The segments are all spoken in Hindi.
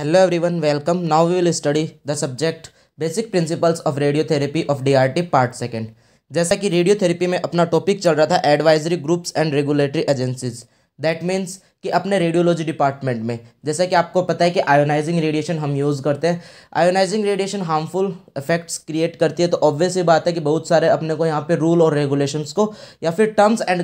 every everyone welcome now we will study the subject basic principles of radiotherapy of DRT part second जैसा कि रेडियोथेरेपी में अपना टॉपिक चल रहा था advisory groups and regulatory agencies that means कि अपने रेडियोलॉजी डिपार्टमेंट में जैसा कि आपको पता है कि आयोनाइजिंग रेडिएशन हम यूज़ करते हैं ionizing radiation harmful effects create करती है तो ऑब्वियस ये बात है कि बहुत सारे अपने को यहाँ पे रूल और रेगुलेशंस को या फिर टर्म्स एंड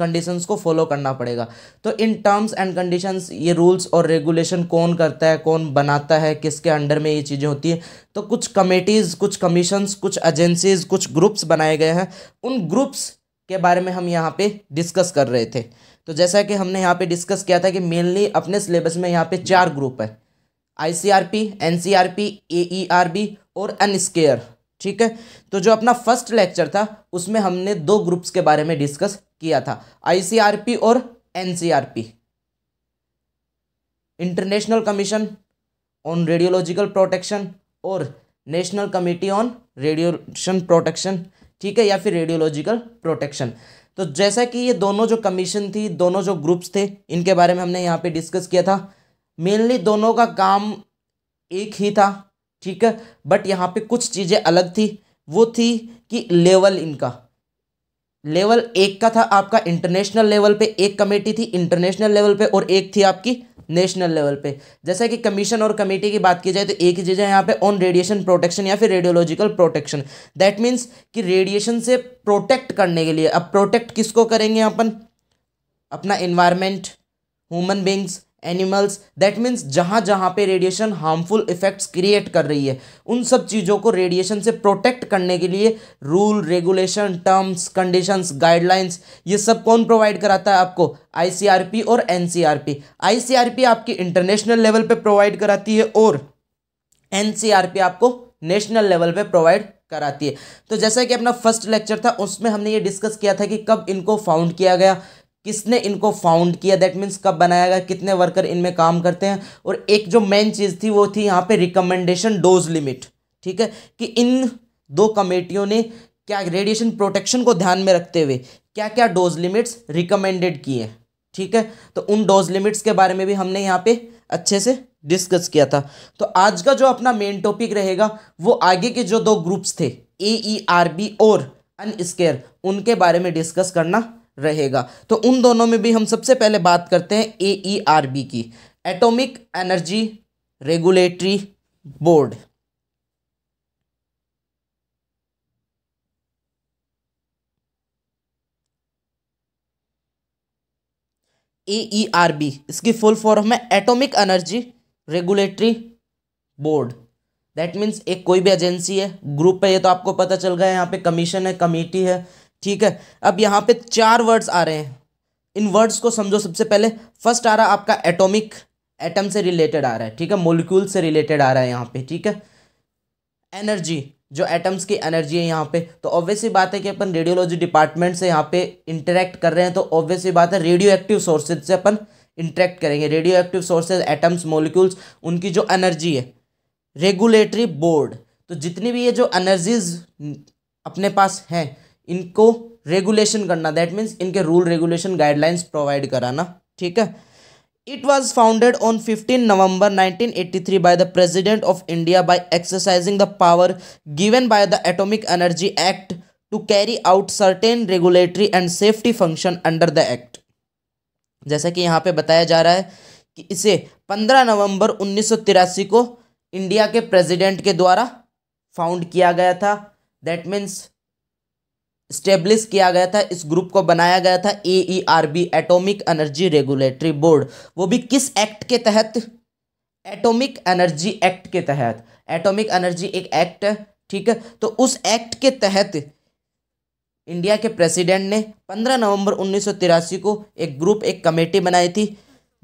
कंडीशंस को फॉलो करना पड़ेगा तो इन टर्म्स एंड कंडीशंस ये रूल्स और रेगुलेशन कौन करता है कौन बनाता है किसके अंडर में ये चीज़ें होती हैं तो कुछ कमेटीज़ कुछ कमीशंस कुछ एजेंसीज़ कुछ ग्रुप्स बनाए गए हैं उन ग्रुप्स के बारे में हम यहाँ पे डिस्कस कर रहे थे तो जैसा कि हमने यहाँ पे डिस्कस किया था कि मेनली अपने सिलेबस में यहाँ पे चार ग्रुप है I C R P N C R P A E R B और अनस्केयर ठीक है तो जो अपना फर्स्ट लेक्चर था उसमें हमने दो ग्रुप्स के बारे में डिस्कस किया था आई सी आर पी और N C R P international commission on radiological protection और national committee on radiation protection ठीक है या फिर रेडियोलॉजिकल प्रोटेक्शन तो जैसा कि ये दोनों जो कमीशन थी दोनों जो ग्रुप्स थे इनके बारे में हमने यहाँ पे डिस्कस किया था मेनली दोनों का काम एक ही था ठीक है बट यहाँ पे कुछ चीज़ें अलग थी वो थी कि लेवल इनका लेवल एक का था आपका इंटरनेशनल लेवल पे एक कमेटी थी इंटरनेशनल लेवल पे और एक थी आपकी नेशनल लेवल पे जैसा कि कमीशन और कमेटी की बात की जाए तो एक ही चीज़ है यहाँ पे ऑन रेडिएशन प्रोटेक्शन या फिर रेडियोलॉजिकल प्रोटेक्शन दैट मीन्स कि रेडिएशन से प्रोटेक्ट करने के लिए अब प्रोटेक्ट किसको करेंगे अपन अपना environment human beings animals that means जहाँ जहाँ पे रेडिएशन हार्मफुल इफेक्ट्स क्रिएट कर रही है उन सब चीज़ों को रेडिएशन से प्रोटेक्ट करने के लिए rule regulation terms conditions guidelines ये सब कौन प्रोवाइड कराता है आपको आईसीआरपी और एनसीआरपी आईसीआरपी आपकी इंटरनेशनल लेवल पे प्रोवाइड कराती है और एन आपको नेशनल लेवल पर प्रोवाइड कराती है तो जैसा कि अपना फर्स्ट लेक्चर था उसमें हमने ये डिस्कस किया था कि कब इनको फाउंड किया गया किसने इनको फाउंड किया दैट मीन्स कब बनाया गया कितने वर्कर इनमें काम करते हैं और एक जो मेन चीज़ थी वो थी यहाँ पे रिकमेंडेशन डोज लिमिट ठीक है कि इन दो कमेटियों ने क्या रेडिएशन प्रोटेक्शन को ध्यान में रखते हुए क्या क्या डोज लिमिट्स रिकमेंडेड किए ठीक है तो उन डोज लिमिट्स के बारे में भी हमने यहाँ पे अच्छे से डिस्कस किया था तो आज का जो अपना मेन टॉपिक रहेगा वो आगे के जो दो ग्रुप्स थे ए ई आर बी और अनस्केयर उनके बारे में डिस्कस करना रहेगा तो उन दोनों में भी हम सबसे पहले बात करते हैं ए ई आर बी की atomic energy regulatory board A E R B इसकी फुल फॉर्म है atomic energy regulatory board that means एक कोई भी एजेंसी है ग्रुप है ये तो आपको पता चल गया है यहाँ पे कमीशन है कमेटी है ठीक है अब यहाँ पे चार वर्ड्स आ रहे हैं इन वर्ड्स को समझो सबसे पहले फर्स्ट आ रहा है आपका एटॉमिक एटम से रिलेटेड आ रहा है ठीक है मोलिक्यूल से रिलेटेड आ रहा है यहाँ पे ठीक है एनर्जी जो एटम्स की एनर्जी है यहाँ पे तो ऑब्वियसली बात है कि अपन रेडियोलॉजी डिपार्टमेंट से यहाँ पे इंटरेक्ट कर रहे हैं तो ऑब्वियसली बात है रेडियो एक्टिव सोर्सेज से अपन इंटरेक्ट करेंगे radioactive sources atoms molecules उनकी जो एनर्जी है रेगुलेटरी बोर्ड तो जितनी भी ये जो एनर्जीज अपने पास हैं इनको रेगुलेशन करना दैट मीन्स इनके रूल रेगुलेशन गाइडलाइंस प्रोवाइड कराना ठीक है it was founded on fifteen November nineteen eighty three by the president of India by exercising the power given by the atomic energy act to carry out certain regulatory and safety function under the act जैसा कि यहाँ पे बताया जा रहा है कि इसे पंद्रह नवंबर उन्नीस सौ तिरासी को इंडिया के प्रेजिडेंट के द्वारा फाउंड किया गया था दैट मीन्स स्टेब्लिश किया गया था इस ग्रुप को बनाया गया था A E R B atomic energy regulatory board वो भी किस एक्ट के तहत एटोमिक एनर्जी एक्ट के तहत एटोमिक एनर्जी एक एक्ट है ठीक है तो उस एक्ट के तहत इंडिया के प्रेसिडेंट ने 15 नवंबर उन्नीस को एक ग्रुप एक कमेटी बनाई थी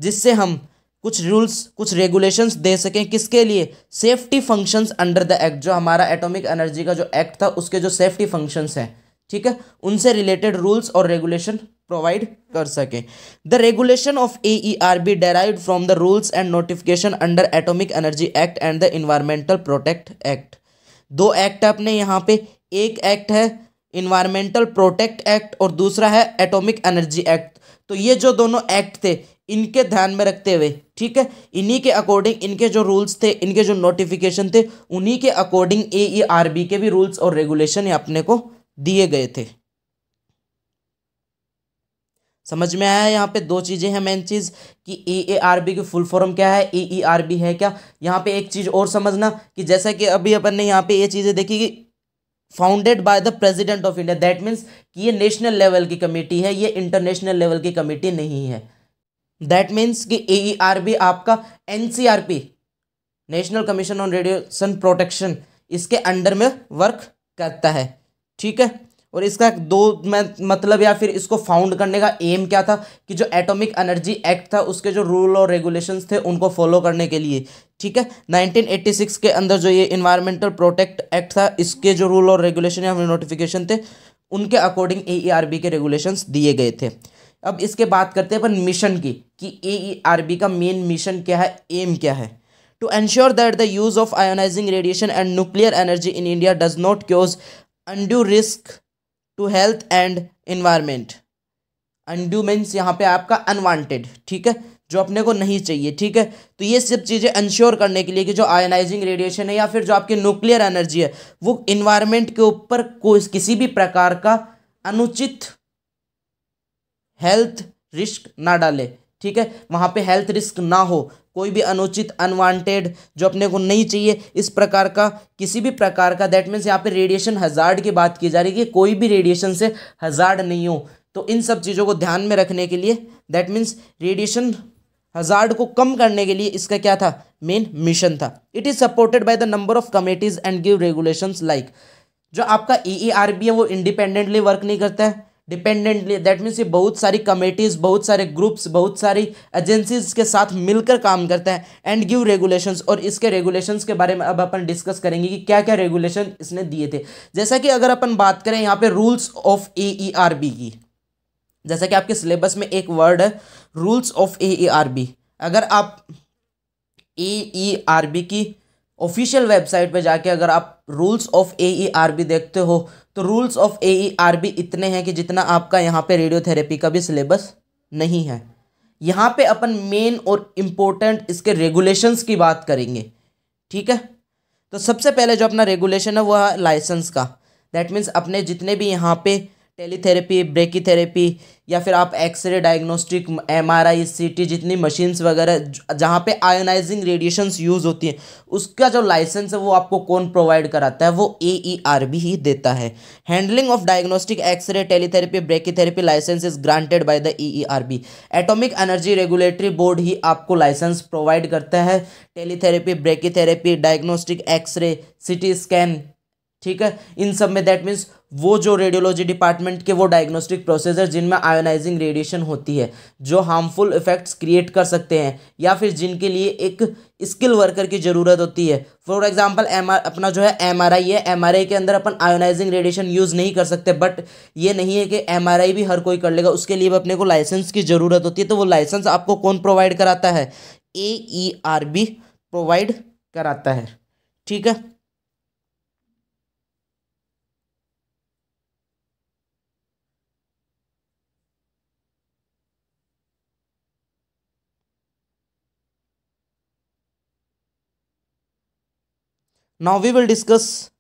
जिससे हम कुछ रूल्स कुछ रेगुलेशंस दे सकें किसके लिए safety functions under the act जो हमारा एटॉमिक एनर्जी का जो एक्ट था उसके जो सेफ्टी फंक्शंस हैं ठीक है उनसे रिलेटेड रूल्स और रेगुलेशन प्रोवाइड कर सकें the regulation of A E R B derive from the rules and notification under atomic energy act and the environmental protect act दो एक्ट अपने यहाँ पे एक एक्ट है इन्वायरमेंटल प्रोटेक्ट एक्ट और दूसरा है एटोमिक एनर्जी एक्ट तो ये जो दोनों एक्ट थे इनके ध्यान में रखते हुए ठीक है इन्हीं के अकॉर्डिंग इनके जो रूल्स थे इनके जो नोटिफिकेशन थे उन्हीं के according A E R B के भी रूल्स और रेगुलेशन अपने को दिए गए थे समझ में आया यहाँ पे दो चीज़ें हैं मेन चीज़ कि ई ए आर बी की फुल फॉर्म क्या है ई ई आर बी है क्या यहाँ पे एक चीज़ और समझना कि जैसा कि अभी अपन ने यहाँ पे ये यह चीज़ें देखी कि founded by the president of India that means कि ये नेशनल लेवल की कमेटी है ये इंटरनेशनल लेवल की कमेटी नहीं है दैट मीन्स कि ए ई आर बी आपका N C R P national commission on radiation protection इसके अंडर में वर्क करता है ठीक है और इसका दो मतलब या फिर इसको फाउंड करने का एम क्या था कि जो एटॉमिक एनर्जी एक्ट था उसके जो रूल और रेगुलेशंस थे उनको फॉलो करने के लिए ठीक है 1986 के अंदर जो ये इन्वायरमेंटल प्रोटेक्ट एक्ट था इसके जो रूल और रेगुलेशन या नोटिफिकेशन थे उनके अकॉर्डिंग ए e के रेगुलेशंस दिए गए थे अब इसके बात करते हैं अपन मिशन की कि ए e का मेन मिशन क्या है एम क्या है to ensure that the use of ionizing radiation and nuclear energy in India does not cause undue risk to health and environment undue means यहाँ पे आपका अनवांटेड ठीक है जो अपने को नहीं चाहिए ठीक है तो ये सब चीज़ें इंश्योर करने के लिए कि जो आयनाइजिंग रेडिएशन है या फिर जो आपकी न्यूक्लियर एनर्जी है वो इन्वायरमेंट के ऊपर कोई किसी भी प्रकार का अनुचित हेल्थ रिस्क ना डाले ठीक है वहाँ पे हेल्थ रिस्क ना हो कोई भी अनुचित अनवांटेड जो अपने को नहीं चाहिए इस प्रकार का किसी भी प्रकार का दैट मीन्स यहाँ पे रेडिएशन हज़ार्ड की बात की जा रही है कि कोई भी रेडिएशन से हज़ार्ड नहीं हो तो इन सब चीज़ों को ध्यान में रखने के लिए दैट मीन्स रेडिएशन हज़ार्ड को कम करने के लिए इसका क्या था मेन मिशन था it is supported by the number of committees and give regulations like जो आपका ई ई आर बी है वो इंडिपेंडेंटली वर्क नहीं करता है डिपेंडेंटली दैट मीन्स ये बहुत सारी कमेटीज़ बहुत सारे ग्रुप्स बहुत सारी एजेंसीज के साथ मिलकर काम करते हैं एंड गिव रेगुलेशंस और इसके रेगुलेशंस के बारे में अब अपन डिस्कस करेंगे कि क्या क्या रेगुलेशन इसने दिए थे जैसा कि अगर अपन बात करें यहाँ पे rules of A E R B की जैसा कि आपके सिलेबस में एक वर्ड है rules of A E R B अगर आप ए ई आर बी की ऑफिशियल वेबसाइट पे जाके अगर आप rules of A R B देखते हो तो rules of A R B इतने हैं कि जितना आपका यहाँ पे रेडियोथेरेपी का भी सिलेबस नहीं है यहाँ पे अपन मेन और इम्पोर्टेंट इसके रेगुलेशंस की बात करेंगे ठीक है तो सबसे पहले जो अपना रेगुलेशन है वो है लाइसेंस का दैट मीन्स अपने जितने भी यहाँ पे टेलीथेरेपी ब्रेकीथेरेपी या फिर आप X-ray diagnostic M R I C T जितनी मशीन्स वगैरह जहाँ पे आयोनाइजिंग रेडिएशंस यूज़ होती हैं उसका जो लाइसेंस है वो आपको कौन प्रोवाइड कराता है वो ए ई आर बी ही देता है handling of diagnostic X-ray teletherapy brachytherapy licence is granted by the E e E e R B atomic energy regulatory board ही आपको लाइसेंस प्रोवाइड करता है teletherapy brachytherapy diagnostic X-ray C T scan ठीक है इन सब में दैट मीन्स वो जो रेडियोलॉजी डिपार्टमेंट के वो डायग्नोस्टिक प्रोसेसर जिनमें आयोनाइजिंग रेडिएशन होती है जो हार्मफुल इफेक्ट्स क्रिएट कर सकते हैं या फिर जिनके लिए एक स्किल वर्कर की ज़रूरत होती है फॉर एग्जांपल एम अपना जो है एम आर आई है एम आर आई के अंदर अपन आयोनाइजिंग रेडिएशन यूज़ नहीं कर सकते बट ये नहीं है कि एम आर आई भी हर कोई कर लेगा उसके लिए अपने को लाइसेंस की ज़रूरत होती है तो वो लाइसेंस आपको कौन प्रोवाइड कराता है A E R B provide कराता है ठीक है now we will discuss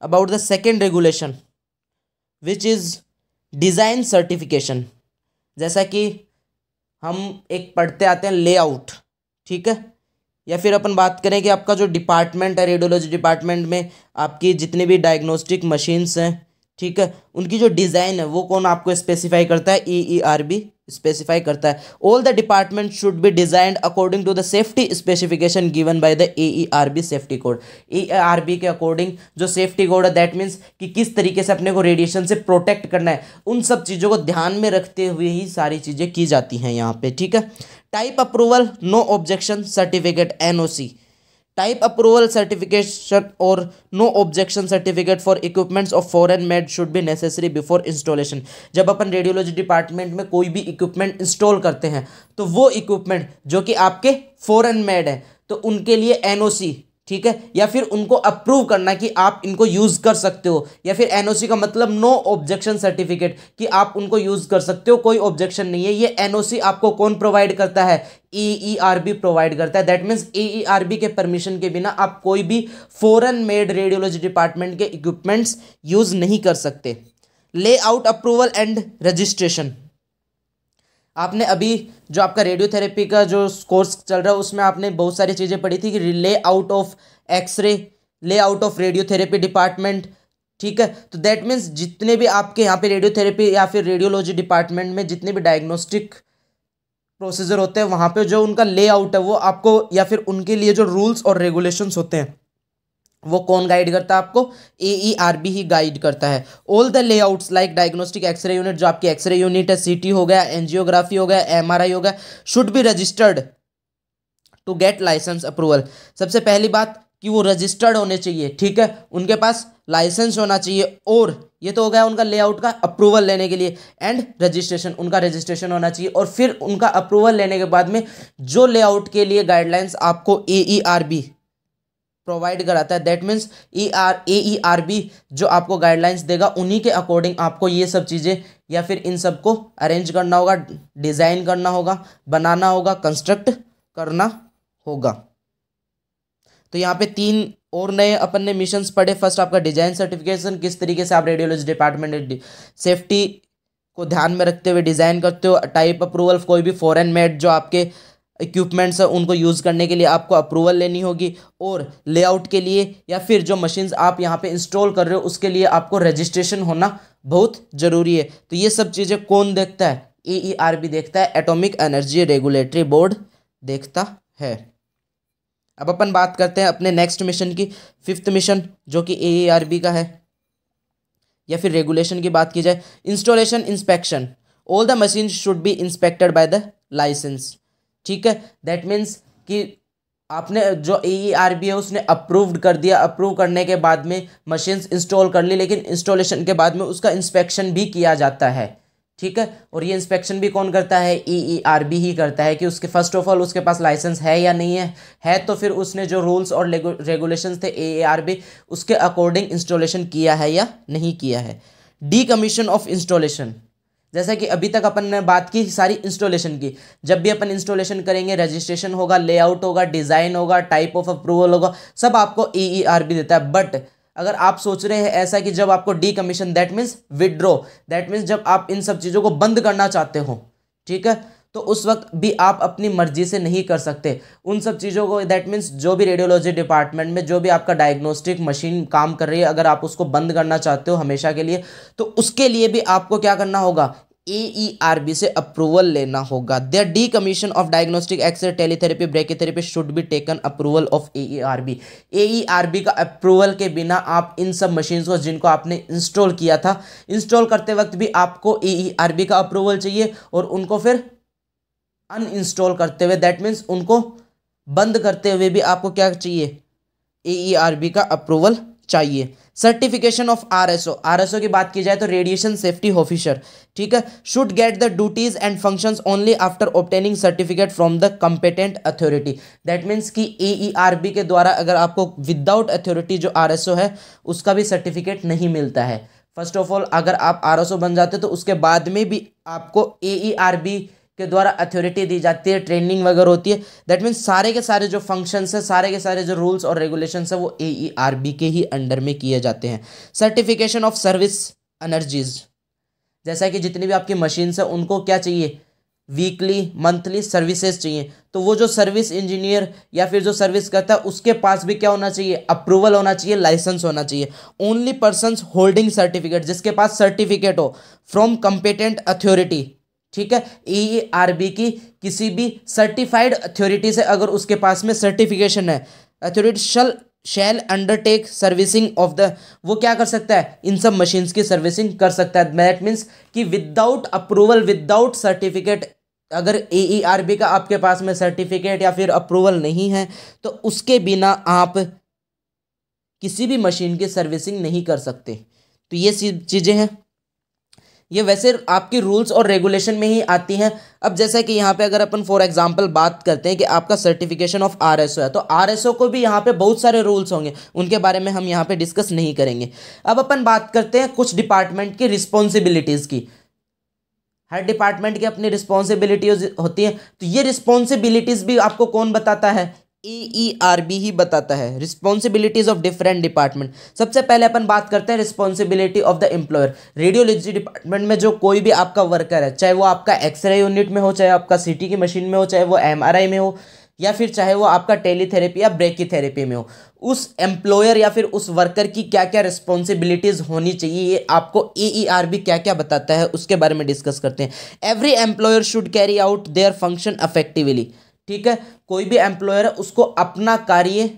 about the second regulation which is design certification जैसा कि हम एक पढ़ते आते हैं लेआउट ठीक है या फिर अपन बात करें कि आपका जो डिपार्टमेंट है रेडियोलॉजी डिपार्टमेंट में आपकी जितनी भी डायग्नोस्टिक मशीन्स हैं ठीक है उनकी जो डिज़ाइन है वो कौन आपको स्पेसिफाई करता है E E R B specify करता है all the department should be designed according to the safety specification given by the A E R B safety code A R B के अकॉर्डिंग जो सेफ्टी कोड है दैट मीन्स कि किस तरीके से अपने को रेडिएशन से प्रोटेक्ट करना है उन सब चीज़ों को ध्यान में रखते हुए ही सारी चीज़ें की जाती हैं यहाँ पे ठीक है type approval no objection certificate N O C type approval certification और no objection certificate for equipments of foreign made should be necessary before installation जब अपन रेडियोलॉजी डिपार्टमेंट में कोई भी इक्विपमेंट इंस्टॉल करते हैं तो वो इक्विपमेंट जो कि आपके फॉरेन मेड है तो उनके लिए एनओसी ठीक है या फिर उनको अप्रूव करना कि आप इनको यूज़ कर सकते हो या फिर एनओसी का मतलब नो ऑब्जेक्शन सर्टिफिकेट कि आप उनको यूज़ कर सकते हो कोई ऑब्जेक्शन नहीं है ये एनओसी आपको कौन प्रोवाइड करता है E E R B provide करता है that means E R B के परमिशन के बिना आप कोई भी फॉरन मेड रेडियोलॉजी डिपार्टमेंट के इक्विपमेंट्स यूज़ नहीं कर सकते लेआउट अप्रूवल एंड रजिस्ट्रेशन आपने अभी जो आपका रेडियोथेरेपी का जो कोर्स चल रहा है उसमें आपने बहुत सारी चीज़ें पढ़ी थी कि layout of X-ray layout of radiotherapy department ठीक है तो दैट मीन्स जितने भी आपके यहाँ पे रेडियोथेरेपी या फिर रेडियोलॉजी डिपार्टमेंट में जितने भी डायग्नोस्टिक प्रोसीजर होते हैं वहाँ पे जो उनका लेआउट है वो आपको या फिर उनके लिए जो रूल्स और रेगुलेशंस होते हैं वो कौन गाइड करता है आपको ए ई आर बी ही गाइड करता है all the layouts like diagnostic X-ray unit जो आपकी एक्सरे यूनिट है टी हो गया एनजियोग्राफी हो गया आई हो गया should be registered to get licence approval सबसे पहली बात कि वो रजिस्टर्ड होने चाहिए ठीक है उनके पास लाइसेंस होना चाहिए और ये तो हो गया उनका लेआउट का अप्रूवल लेने के लिए एंड रजिस्ट्रेशन उनका रजिस्ट्रेशन होना चाहिए और फिर उनका अप्रूवल लेने के बाद में जो लेआउट के लिए गाइडलाइंस आपको A E R B provide कराता है that means E R A E R B जो आपको गाइडलाइंस देगा उन्हीं के अकॉर्डिंग आपको ये सब चीज़ें या फिर इन सब को अरेंज करना होगा डिज़ाइन करना होगा बनाना होगा कंस्ट्रक्ट करना होगा तो यहाँ पे तीन और नए अपन ने मिशंस पढ़े फर्स्ट आपका डिजाइन सर्टिफिकेशन किस तरीके से आप रेडियोलॉजी डिपार्टमेंट सेफ्टी को ध्यान में रखते हुए डिज़ाइन करते हो टाइप अप्रूवल कोई भी फॉरेन मेड जो आपके इक्विपमेंट्स है उनको यूज़ करने के लिए आपको अप्रूवल लेनी होगी और लेआउट के लिए या फिर जो मशीन्स आप यहाँ पे इंस्टॉल कर रहे हो उसके लिए आपको रजिस्ट्रेशन होना बहुत ज़रूरी है तो ये सब चीज़ें कौन देखता है ई बी e देखता है एटॉमिक एनर्जी रेगुलेटरी बोर्ड देखता है अब अपन बात करते हैं अपने नेक्स्ट मिशन की फिफ्थ मिशन जो कि ए ई आर बी का है या फिर रेगुलेशन की बात की जाए installation inspection all the machine should be inspected by the licence ठीक है दैट मीन्स कि आपने जो ई आर बी है उसने अप्रूव्ड कर दिया अप्रूव करने के बाद में मशीन्स इंस्टॉल कर ली लेकिन इंस्टॉलेशन के बाद में उसका इंस्पेक्शन भी किया जाता है ठीक है और ये इंस्पेक्शन भी कौन करता है ई ई आर बी ही करता है कि उसके फर्स्ट ऑफ ऑल उसके पास लाइसेंस है या नहीं है है तो फिर उसने जो रूल्स और रेगुलेशंस थे ए आर बी उसके अकॉर्डिंग इंस्टॉलेशन किया है या नहीं किया है डी कमीशन ऑफ इंस्टॉलेशन जैसा कि अभी तक अपन ने बात की सारी इंस्टॉलेशन की जब भी अपन इंस्टॉलेशन करेंगे रजिस्ट्रेशन होगा लेआउट होगा डिज़ाइन होगा टाइप ऑफ अप्रूवल होगा सब आपको ई e भी e देता है बट अगर आप सोच रहे हैं ऐसा कि जब आपको decommission that means withdraw that means जब आप इन सब चीज़ों को बंद करना चाहते हो ठीक है तो उस वक्त भी आप अपनी मर्जी से नहीं कर सकते उन सब चीज़ों को दैट मीन्स जो भी रेडियोलॉजी डिपार्टमेंट में जो भी आपका डायग्नोस्टिक मशीन काम कर रही है अगर आप उसको बंद करना चाहते हो हमेशा के लिए तो उसके लिए भी आपको क्या करना होगा ए ई आर बी से अप्रूवल लेना होगा the decommission of diagnostic X-ray teletherapy brachytherapy should be taken approval of A E R B A E R B का अप्रूवल के बिना आप इन सब मशीन्स को जिनको आपने इंस्टॉल किया था इंस्टॉल करते वक्त भी आपको ए ई आर बी का अप्रूवल चाहिए और उनको फिर अनइंस्टॉल करते हुए दैट मीन्स उनको बंद करते हुए भी आपको क्या चाहिए ए ई आर बी का अप्रूवल चाहिए certification of R R S O S O की बात की जाए तो रेडिएशन सेफ्टी ऑफिसर ठीक है should get the duties and functions only after obtaining certificate from the competent authority that means कि बी e के द्वारा अगर आपको विदाउट अथॉरिटी जो आर एस ओ है उसका भी सर्टिफिकेट नहीं मिलता है फर्स्ट ऑफ ऑल अगर आप आर एस ओ बन जाते तो उसके बाद में भी आपको ए ई आर बी के द्वारा अथॉरिटी दी जाती है ट्रेनिंग वगैरह होती है दैट मीन्स सारे के सारे जो फंक्शंस है सारे के सारे जो रूल्स और रेगुलेशंस है वो ए ई आर बी के ही अंडर में किए जाते हैं सर्टिफिकेशन ऑफ सर्विस एनर्जीज जैसा कि जितनी भी आपकी मशीन्स हैं उनको क्या चाहिए वीकली मंथली सर्विसेज चाहिए तो वो जो सर्विस इंजीनियर या फिर जो सर्विस करता है उसके पास भी क्या होना चाहिए अप्रूवल होना चाहिए लाइसेंस होना चाहिए ओनली पर्सन होल्डिंग सर्टिफिकेट जिसके पास सर्टिफिकेट हो फ्रॉम कंपिटेंट अथॉरिटी ठीक है ई आर बी की किसी भी सर्टिफाइड अथॉरिटी से अगर उसके पास में सर्टिफिकेशन है authority shall shall undertake servicing of the वो क्या कर सकता है इन सब मशीन्स की सर्विसिंग कर सकता है दैट मीन्स कि विदाउट अप्रूवल विदाउट सर्टिफिकेट अगर ए आर बी का आपके पास में सर्टिफिकेट या फिर अप्रूवल नहीं है तो उसके बिना आप किसी भी मशीन की सर्विसिंग नहीं कर सकते तो ये चीज़ें हैं ये वैसे आपकी रूल्स और रेगुलेशन में ही आती हैं अब जैसे कि यहाँ पे अगर अपन फॉर एग्जांपल बात करते हैं कि आपका सर्टिफिकेशन ऑफ आरएसओ है तो आरएसओ को भी यहाँ पे बहुत सारे रूल्स होंगे उनके बारे में हम यहाँ पे डिस्कस नहीं करेंगे अब अपन बात करते हैं कुछ डिपार्टमेंट की रिस्पॉन्सिबिलिटीज़ की हर डिपार्टमेंट की अपनी रिस्पॉन्सिबिलिटीज होती है तो ये रिस्पॉन्सिबिलिटीज़ भी आपको कौन बताता है ई आर बी ही बताता है रिस्पॉन्सिबिलिटीज ऑफ डिफरेंट डिपार्टमेंट सबसे पहले अपन बात करते हैं responsibility of the employer radiology department में जो कोई भी आपका वर्कर है चाहे वो आपका एक्सरे यूनिट में हो चाहे आपका सी की मशीन में हो चाहे वो एम में हो या फिर चाहे वो आपका टेलीथेरेपी या ब्रेक की थेरेपी में हो उस एम्प्लॉयर या फिर उस वर्कर की क्या क्या रिस्पॉन्सिबिलिटीज़ होनी चाहिए ये आपको A e E e R B क्या क्या बताता है उसके बारे में डिस्कस करते हैं every employer should carry out their function effectively ठीक है कोई भी एम्प्लॉयर है उसको अपना कार्य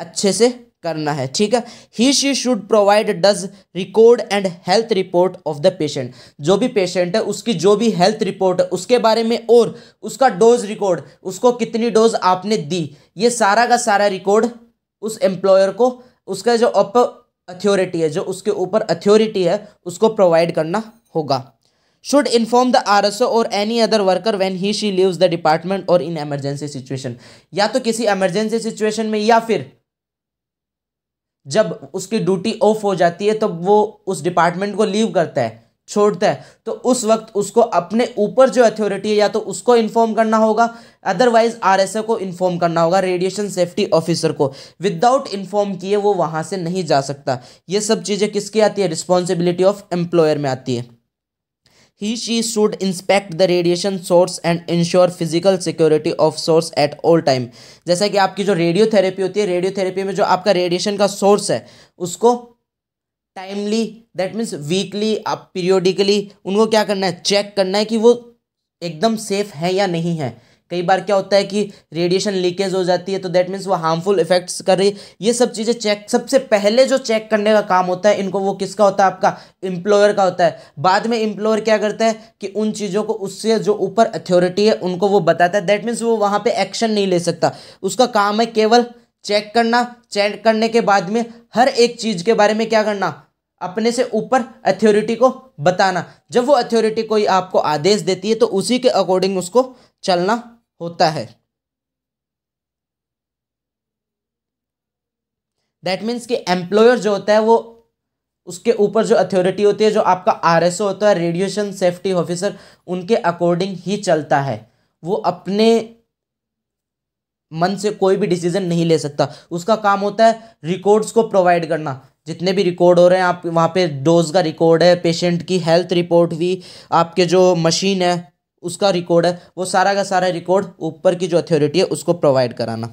अच्छे से करना है ठीक है he she should provide dose record and health report of the patient जो भी पेशेंट है उसकी जो भी हेल्थ रिपोर्ट है उसके बारे में और उसका डोज रिकॉर्ड उसको कितनी डोज आपने दी ये सारा का सारा रिकॉर्ड उस एम्प्लॉयर को उसका जो अप अथॉरिटी है जो उसके ऊपर अथॉरिटी है उसको प्रोवाइड करना होगा should inform the R S O और any other worker when he she leave the department और इन एमरजेंसी सिचुएशन या तो किसी एमरजेंसी सिचुएशन में या फिर जब उसकी ड्यूटी ऑफ हो जाती है तब तो वो उस डिपार्टमेंट को लीव करता है छोड़ता है तो उस वक्त उसको अपने ऊपर जो अथॉरिटी है या तो उसको इन्फॉर्म करना होगा अदरवाइज आर एस ओ को इन्फॉर्म करना होगा रेडिएशन सेफ्टी ऑफिसर को विदाउट इन्फॉर्म किए वो वहाँ से नहीं जा सकता ये सब चीज़ें किसकी आती है रिस्पॉन्सिबिलिटी ऑफ एम्प्लॉयर में आती है he she should inspect the radiation source and ensure physical security of source at all time जैसा कि आपकी जो रेडियोथेरेपी होती है रेडियोथेरेपी में जो आपका रेडिएशन का सोर्स है उसको टाइमली दैट मीन्स वीकली आप पीरियोडिकली उनको क्या करना है चेक करना है कि वो एकदम सेफ है या नहीं है कई बार क्या होता है कि रेडिएशन लीकेज हो जाती है तो दैट मीन्स वो हार्मफुल इफेक्ट्स कर रही है ये सब चीज़ें चेक सबसे पहले जो चेक करने का काम होता है इनको वो किसका होता है आपका एम्प्लॉयर का होता है बाद में इम्प्लॉयर क्या करता है कि उन चीज़ों को उससे जो ऊपर अथॉरिटी है उनको वो बताता है दैट मीन्स वो वहाँ पर एक्शन नहीं ले सकता उसका काम है केवल चेक करना चेक करने के बाद में हर एक चीज़ के बारे में क्या करना अपने से ऊपर अथॉरिटी को बताना जब वो अथॉरिटी कोई आपको आदेश देती है तो उसी के अकॉर्डिंग उसको चलना होता है दैट मीन्स कि एम्प्लॉयर जो होता है वो उसके ऊपर जो अथॉरिटी होती है जो आपका आरएसओ होता है रेडिएशन सेफ्टी ऑफिसर उनके अकॉर्डिंग ही चलता है वो अपने मन से कोई भी डिसीजन नहीं ले सकता उसका काम होता है रिकॉर्ड्स को प्रोवाइड करना जितने भी रिकॉर्ड हो रहे हैं आप वहाँ पे डोज का रिकॉर्ड है पेशेंट की हेल्थ रिपोर्ट भी आपके जो मशीन है उसका रिकॉर्ड है वो सारा का सारा रिकॉर्ड ऊपर की जो अथॉरिटी है उसको प्रोवाइड कराना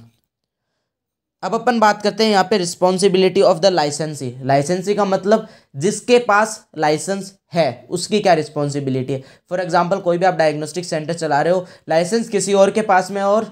अब अपन बात करते हैं यहाँ पे रिस्पॉन्सिबिलिटी ऑफ द लाइसेंसी लाइसेंसी का मतलब जिसके पास लाइसेंस है उसकी क्या रिस्पॉन्सिबिलिटी है फॉर एग्जाम्पल कोई भी आप डायग्नोस्टिक सेंटर चला रहे हो लाइसेंस किसी और के पास में और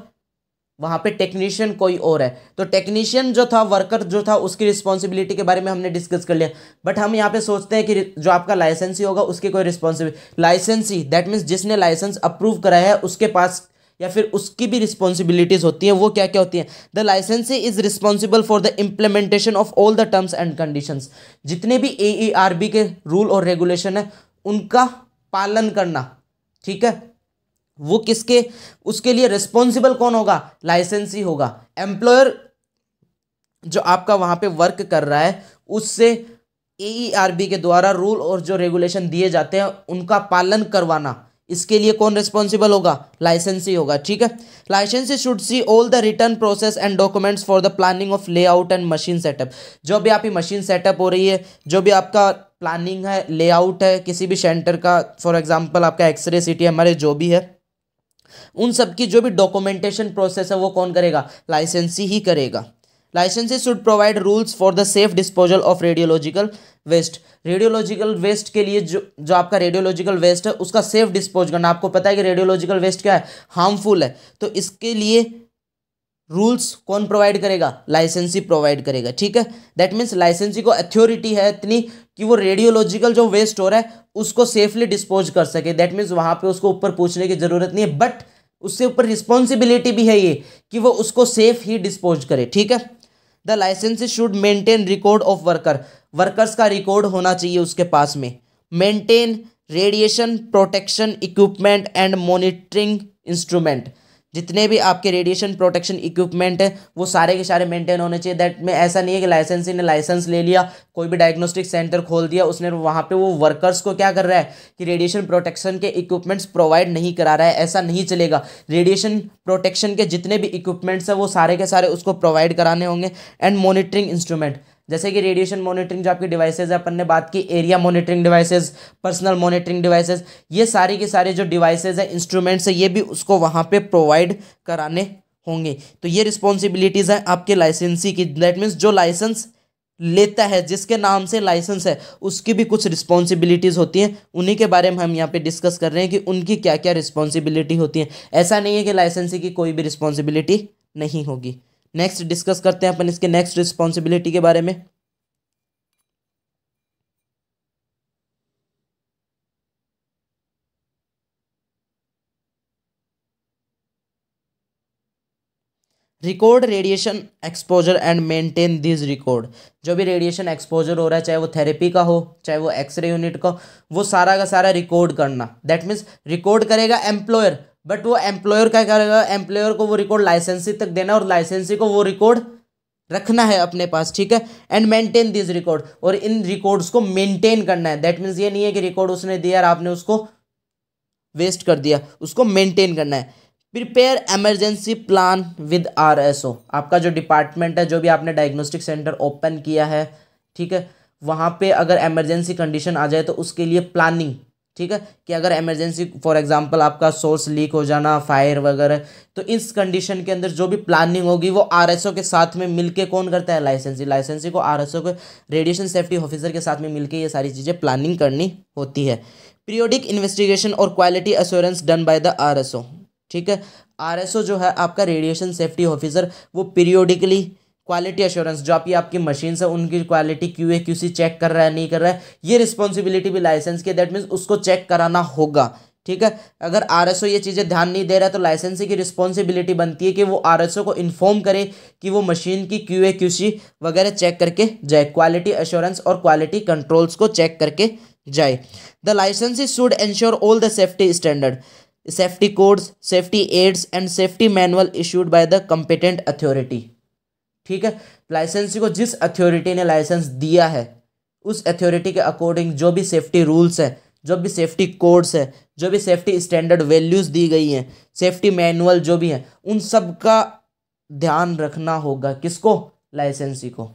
वहाँ पे टेक्नीशियन कोई और है तो टेक्नीशियन जो था वर्कर जो था उसकी रिस्पॉन्सिबिलिटी के बारे में हमने डिस्कस कर लिया बट हम यहाँ पे सोचते हैं कि जो आपका लाइसेंसी होगा उसकी कोई रिस्पॉन्सिबिलिटी लाइसेंसी दैट मीन्स जिसने लाइसेंस अप्रूव कराया है उसके पास या फिर उसकी भी रिस्पॉन्सिबिलिटीज़ होती हैं वो क्या क्या होती हैं the licensee is responsible for the implementation of all the terms and conditions जितने भी ए e के रूल और रेगुलेशन है उनका पालन करना ठीक है वो किसके उसके लिए रिस्पॉन्सिबल कौन होगा लाइसेंसी होगा एम्प्लॉयर जो आपका वहाँ पे वर्क कर रहा है उससे ए e के द्वारा रूल और जो रेगुलेशन दिए जाते हैं उनका पालन करवाना इसके लिए कौन रिस्पॉन्सिबल होगा लाइसेंसी होगा ठीक है licensee should see all the return process and documents for the planning of layout and machine setup जो भी आपकी मशीन सेटअप हो रही है जो भी आपका प्लानिंग है लेआउट है किसी भी सेंटर का फॉर एग्जांपल आपका एक्सरे सिटी हमारे जो भी है उन सब की जो भी डॉक्यूमेंटेशन प्रोसेस है वो कौन करेगा लाइसेंसी ही करेगा licensee should provide rules for the safe disposal of radiological waste radiological waste के लिए जो जो आपका रेडियोलॉजिकल वेस्ट है उसका सेफ डिस्पोज करना आपको पता है कि रेडियोलॉजिकल वेस्ट क्या है हार्मफुल है तो इसके लिए रूल्स कौन प्रोवाइड करेगा लाइसेंसी प्रोवाइड करेगा ठीक है दैट मीन्स लाइसेंसी को अथॉरिटी है इतनी कि वो रेडियोलॉजिकल जो वेस्ट हो रहा है उसको सेफली डिस्पोज कर सके दैट मीन्स वहाँ पे उसको ऊपर पूछने की ज़रूरत नहीं है बट उससे ऊपर रिस्पॉन्सिबिलिटी भी है ये कि वो उसको सेफ ही डिस्पोज करे ठीक है the licensee should maintain record of worker workers का रिकॉर्ड होना चाहिए उसके पास में maintain radiation protection equipment and monitoring instrument जितने भी आपके रेडिएशन प्रोटेक्शन इक्विपमेंट है वो सारे के सारे मेंटेन होने चाहिए दैट में ऐसा नहीं है कि लाइसेंसी ने लाइसेंस ले लिया कोई भी डायग्नोस्टिक सेंटर खोल दिया उसने वहाँ पे वो वर्कर्स को क्या कर रहा है कि रेडिएशन प्रोटेक्शन के इक्विपमेंट्स प्रोवाइड नहीं करा रहा है ऐसा नहीं चलेगा रेडिएशन प्रोटेक्शन के जितने भी इक्विपमेंट्स हैं वो सारे के सारे उसको प्रोवाइड कराने होंगे एंड मोनिटरिंग इंस्ट्रूमेंट जैसे कि रेडिएशन मॉनिटरिंग जो आपकी डिवाइसेज है अपन ने बात की area monitoring devices personal monitoring devices ये सारी के सारे जो डिवाइसेज हैं इंस्ट्रूमेंट्स है ये भी उसको वहाँ पे प्रोवाइड कराने होंगे तो ये रिस्पॉन्सिबिलिटीज़ हैं आपके लाइसेंसी की दैट मीन्स जो लाइसेंस लेता है जिसके नाम से लाइसेंस है उसकी भी कुछ रिस्पॉन्सिबिलिटीज़ होती हैं उन्हीं के बारे में हम यहाँ पे डिस्कस कर रहे हैं कि उनकी क्या क्या रिस्पॉन्सिबिलिटी होती है ऐसा नहीं है कि लाइसेंसी की कोई भी रिस्पॉन्सिबिलिटी नहीं होगी नेक्स्ट डिस्कस करते हैं अपन इसके नेक्स्ट रिस्पॉन्सिबिलिटी के बारे में record radiation exposure and maintain this record जो भी रेडिएशन एक्सपोजर हो रहा है चाहे वो थेरेपी का हो चाहे वो एक्सरे यूनिट का वो सारा का सारा रिकॉर्ड करना दैट मीन्स रिकॉर्ड करेगा एम्प्लॉयर बट वो एम्प्लॉयर क्या करेगा एम्प्लॉयर को वो रिकॉर्ड लाइसेंसी तक देना और लाइसेंसी को वो रिकॉर्ड रखना है अपने पास ठीक है एंड मेंटेन दिस रिकॉर्ड और इन रिकॉर्ड्स को मेंटेन करना है दैट मीन्स ये नहीं है कि रिकॉर्ड उसने दिया और आपने उसको वेस्ट कर दिया उसको मेंटेन करना है prepare emergency plan with RSO आपका जो डिपार्टमेंट है जो भी आपने डायग्नोस्टिक सेंटर ओपन किया है ठीक है वहाँ पे अगर एमरजेंसी कंडीशन आ जाए तो उसके लिए प्लानिंग ठीक है कि अगर इमरजेंसी फॉर एग्जांपल आपका सोर्स लीक हो जाना फायर वगैरह तो इस कंडीशन के अंदर जो भी प्लानिंग होगी वो आरएसओ के साथ में मिलके कौन करता है लाइसेंसी लाइसेंसी को आरएसओ के रेडिएशन सेफ्टी ऑफिसर के साथ में मिलके ये सारी चीज़ें प्लानिंग करनी होती है पीरियोडिक इन्वेस्टिगेशन और quality assurance done by the R ठीक है आर जो है आपका रेडिएशन सेफ्टी ऑफिसर वो पीरियोडिकली क्वालिटी एश्योरेंस जो आपकी आपकी मशीन है उनकी quality Q A Q C check कर रहा है नहीं कर रहा है ये रिस्पॉन्सिबिलिटी भी लाइसेंस की दैट मीन्स उसको चेक कराना होगा ठीक है अगर आरएसओ ये चीज़ें ध्यान नहीं दे रहा है तो लाइसेंसी की रिस्पॉन्सिबिलिटी बनती है कि वो आरएसओ को इन्फॉर्म करे कि वो मशीन की क्यू ए क्यू सी वगैरह चेक करके जाए क्वालिटी एश्योरेंस और क्वालिटी कंट्रोल्स को चेक करके जाए the licensee should ensure all the safety standard safety codes safety aids and safety manual issued by the competent authority ठीक है लाइसेंसी को जिस अथॉरिटी ने लाइसेंस दिया है उस अथॉरिटी के अकॉर्डिंग जो भी सेफ्टी रूल्स हैं जो भी सेफ्टी कोड्स हैं जो भी सेफ्टी स्टैंडर्ड वैल्यूज़ दी गई हैं सेफ्टी मैनुअल जो भी हैं उन सब का ध्यान रखना होगा किसको लाइसेंसी को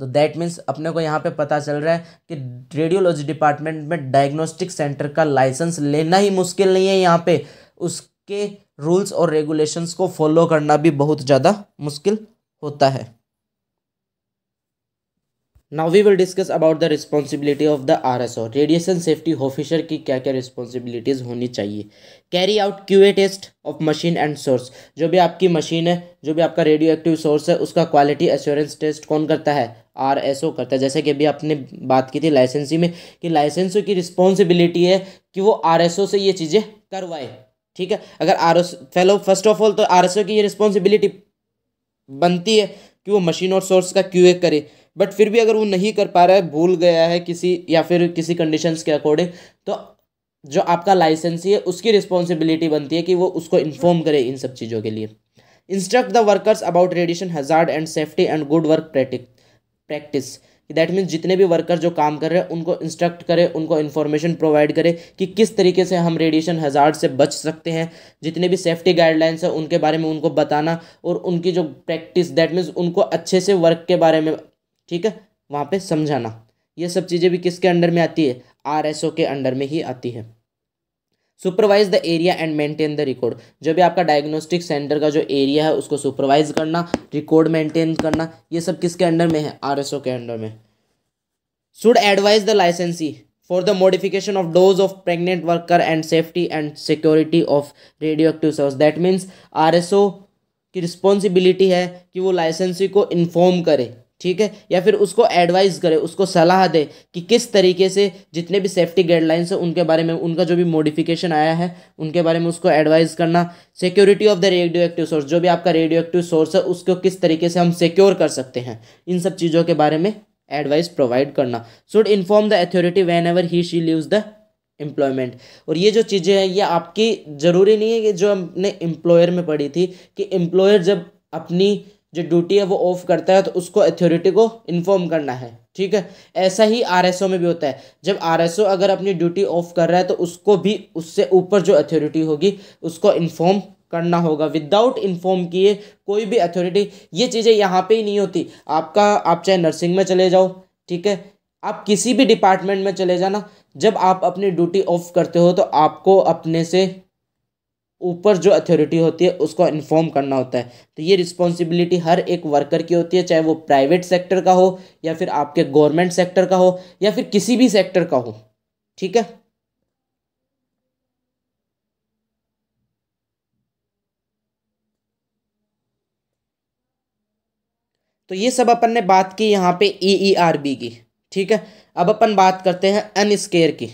तो दैट मीन्स अपने को यहाँ पे पता चल रहा है कि रेडियोलॉजी डिपार्टमेंट में डायग्नोस्टिक सेंटर का लाइसेंस लेना ही मुश्किल नहीं है यहाँ पे उसके रूल्स और रेगुलेशंस को फॉलो करना भी बहुत ज़्यादा मुश्किल होता है now we will discuss about the responsibility of the R S O radiation safety officer की क्या क्या रिस्पॉन्सिबिलिटीज़ होनी चाहिए carry out Q A test of machine and source जो भी आपकी मशीन है जो भी आपका रेडियो एक्टिव सोर्स है उसका क्वालिटी एश्योरेंस टेस्ट कौन करता है आर एस ओ करता है जैसे कि अभी आपने बात की थी लाइसेंसी में कि लाइसेंसों की रिस्पॉन्सिबिलिटी है कि वो आर एस ओ से ये चीज़ें करवाए ठीक है अगर R S fellow first of all तो आर एस ओ की ये रिस्पॉन्सिबिलिटी बनती है कि वो मशीन और सोर्स का क्यू करे बट फिर भी अगर वो नहीं कर पा रहा है भूल गया है किसी या फिर किसी कंडीशन के अकॉर्डिंग तो जो आपका लाइसेंसी है उसकी रिस्पॉन्सिबिलिटी बनती है कि वो उसको इन्फॉर्म करे इन सब चीज़ों के लिए instruct the workers about radiation hazard and safety and good work practice that means जितने भी वर्कर जो काम कर रहे हैं उनको इंस्ट्रक्ट करें उनको इन्फॉर्मेशन प्रोवाइड करें कि किस तरीके से हम रेडिएशन हज़ार से बच सकते हैं जितने भी सेफ्टी गाइडलाइंस हैं उनके बारे में उनको बताना और उनकी जो प्रैक्टिस दैट मीन्स उनको अच्छे से वर्क के बारे में ठीक है वहाँ पर समझाना ये सब चीज़ें भी किसके अंडर में आती है आर के अंडर में ही आती है supervise the area and maintain the record जो भी आपका डायग्नोस्टिक सेंटर का जो एरिया है उसको सुपरवाइज करना रिकॉर्ड मेंटेन करना ये सब किसके अंडर में है आर के अंडर में should advise the licensee for the modification of dose of pregnant worker and safety and security of radioactive source that means R की रिस्पॉन्सिबिलिटी है कि वो लाइसेंसी को इन्फॉर्म करे ठीक है या फिर उसको एडवाइस करे उसको सलाह दे कि किस तरीके से जितने भी सेफ्टी गाइडलाइंस हैं उनके बारे में उनका जो भी मॉडिफिकेशन आया है उनके बारे में उसको एडवाइस करना security of the radioactive source जो भी आपका रेडियो एक्टिव सोर्स है उसको किस तरीके से हम सिक्योर कर सकते हैं इन सब चीज़ों के बारे में एडवाइस प्रोवाइड करना should inform the authority whenever he she leaves the employment और ये जो चीज़ें हैं ये आपकी ज़रूरी नहीं है कि जो हमने एम्प्लॉयर में पढ़ी थी कि एम्प्लॉयर जब अपनी जो ड्यूटी है वो ऑफ करता है तो उसको अथॉरिटी को इन्फॉर्म करना है ठीक है ऐसा ही आरएसओ में भी होता है जब आरएसओ अगर अपनी ड्यूटी ऑफ कर रहा है तो उसको भी उससे ऊपर जो अथॉरिटी होगी उसको इन्फॉर्म करना होगा विदाउट इन्फॉर्म किए कोई भी अथॉरिटी ये चीज़ें यहाँ पर ही नहीं होती आपका आप चाहे नर्सिंग में चले जाओ ठीक है आप किसी भी डिपार्टमेंट में चले जाना जब आप अपनी ड्यूटी ऑफ करते हो तो आपको अपने से ऊपर जो अथॉरिटी होती है उसको इन्फॉर्म करना होता है तो ये रिस्पॉन्सिबिलिटी हर एक वर्कर की होती है चाहे वो प्राइवेट सेक्टर का हो या फिर आपके गवर्नमेंट सेक्टर का हो या फिर किसी भी सेक्टर का हो ठीक है तो ये सब अपन ने बात की यहाँ पे ई ई आर बी की ठीक है अब अपन बात करते हैं अनस्केयर की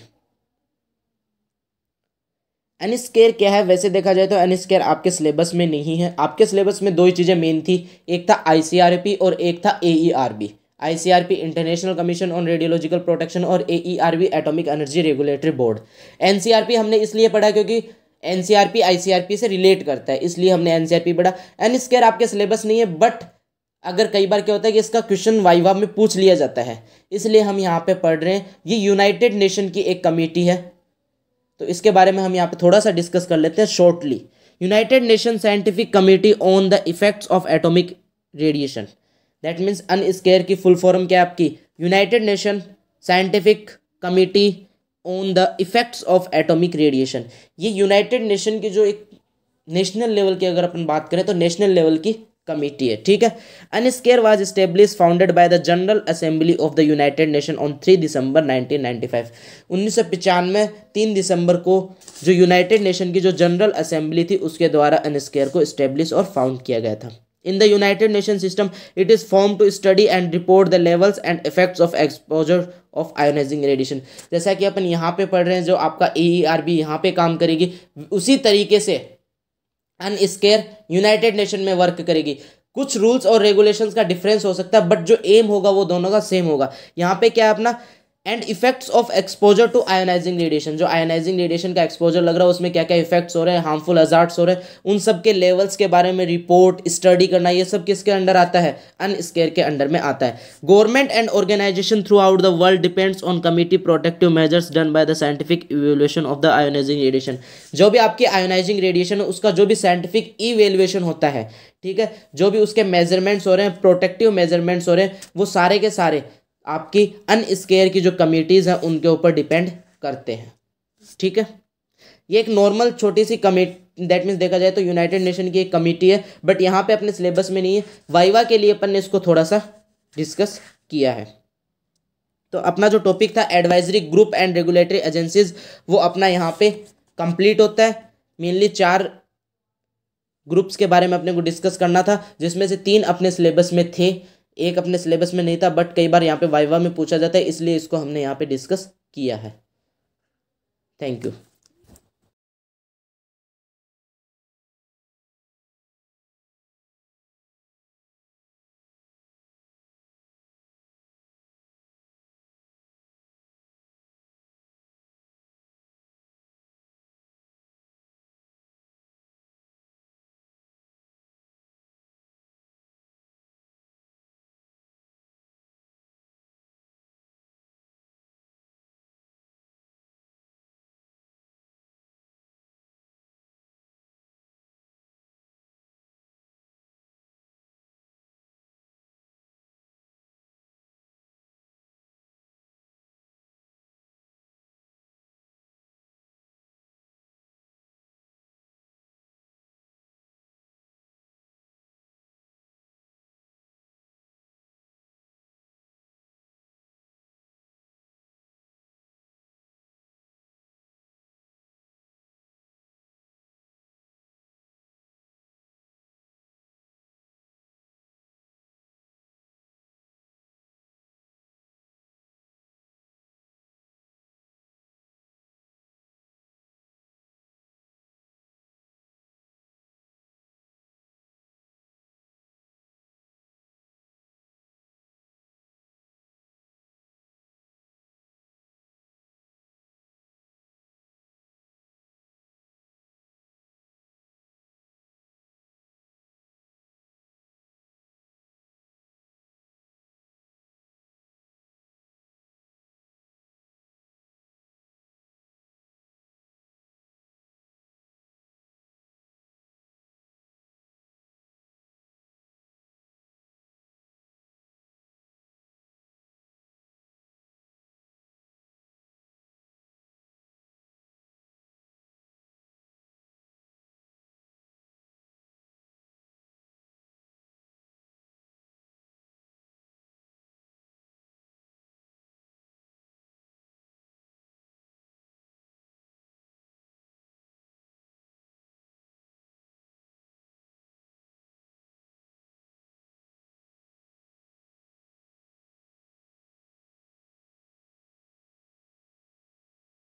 एन स्केयर क्या है वैसे देखा जाए तो एन स्केयर आपके सिलेबस में नहीं है आपके सिलेबस में दो ही चीज़ें मेन थी एक था आईसीआरपी और एक था AERB ICRP international commission on radiological protection और AERB atomic energy regulatory board NCRP हमने इसलिए पढ़ा क्योंकि एनसीआरपी आईसीआरपी से रिलेट करता है इसलिए हमने एनसीआरपी पढ़ा एन स्केयर आपके सिलेबस नहीं है बट अगर कई बार क्या होता है कि इसका क्वेश्चन वाइवा में पूछ लिया जाता है इसलिए हम यहाँ पे पढ़ रहे हैं ये यूनाइटेड नेशन की एक कमेटी है तो इसके बारे में हम यहाँ पे थोड़ा सा डिस्कस कर लेते हैं shortly United Nation scientific committee on the effects of atomic radiation that means scare की फुल फॉर्म क्या है आपकी United Nation scientific committee on the effects of atomic radiation ये यूनाइटेड नेशन की जो एक नेशनल लेवल की अगर अपन बात करें तो नेशनल लेवल की कमिटी है ठीक है UNSCEAR was establish founded by the general assembly of the United Nation on three December 1995 उन्नीस तीन दिसंबर को जो यूनाइटेड नेशन की जो जनरल असेंबली थी उसके द्वारा अनस्केयर को स्टेब्लिश और फाउंड किया गया था in the United Nation system it is form to study and report the levels and effects of exposure of ionizing radiation जैसा कि अपन यहाँ पे पढ़ रहे हैं जो आपका ए ई आर बी यहाँ पर काम करेगी उसी तरीके से अनस्केयर यूनाइटेड नेशन में वर्क करेगी कुछ रूल्स और रेगुलेशंस का डिफरेंस हो सकता है बट जो एम होगा वो दोनों का सेम होगा यहाँ पे क्या है अपना and effects of exposure to ionising radiation जो आयोनाइजिंग रेडिएशन का एक्सपोजर लग रहा है उसमें क्या क्या इफेक्ट्स हो रहे हैं हार्मफुल हजार्ट्स हो रहे हैं उन सब के लेवल्स के बारे में रिपोर्ट स्टडी करना ये सब किसके अंडर आता है अनस्केयर के अंडर में आता है government and organisation throughout the world depends on committee protective measures done by the scientific evaluation of the ionising radiation जो भी आपकी आयोनाइजिंग रेडिएशन है उसका जो भी साइंटिफिक इवेल्युएशन होता है ठीक है जो भी उसके मेजरमेंट्स हो रहे हैं प्रोटेक्टिव मेजरमेंट्स हो रहे हैं वो सारे के सारे आपकी अनस्केयर की जो कमेटीज़ हैं उनके ऊपर डिपेंड करते हैं ठीक है ये एक नॉर्मल छोटी सी कमेटी दैट मीन्स देखा जाए तो यूनाइटेड नेशन की एक कमेटी है बट यहाँ पे अपने सिलेबस में नहीं है वाइवा के लिए अपन ने इसको थोड़ा सा डिस्कस किया है तो अपना जो टॉपिक था advisory group and regulatory agencies वो अपना यहाँ पे कंप्लीट होता है मेनली चार ग्रुप्स के बारे में अपने को डिस्कस करना था जिसमें से तीन अपने सिलेबस में थे एक अपने सिलेबस में नहीं था बट कई बार यहाँ पे वाइवा में पूछा जाता है इसलिए इसको हमने यहाँ पे डिस्कस किया है थैंक यू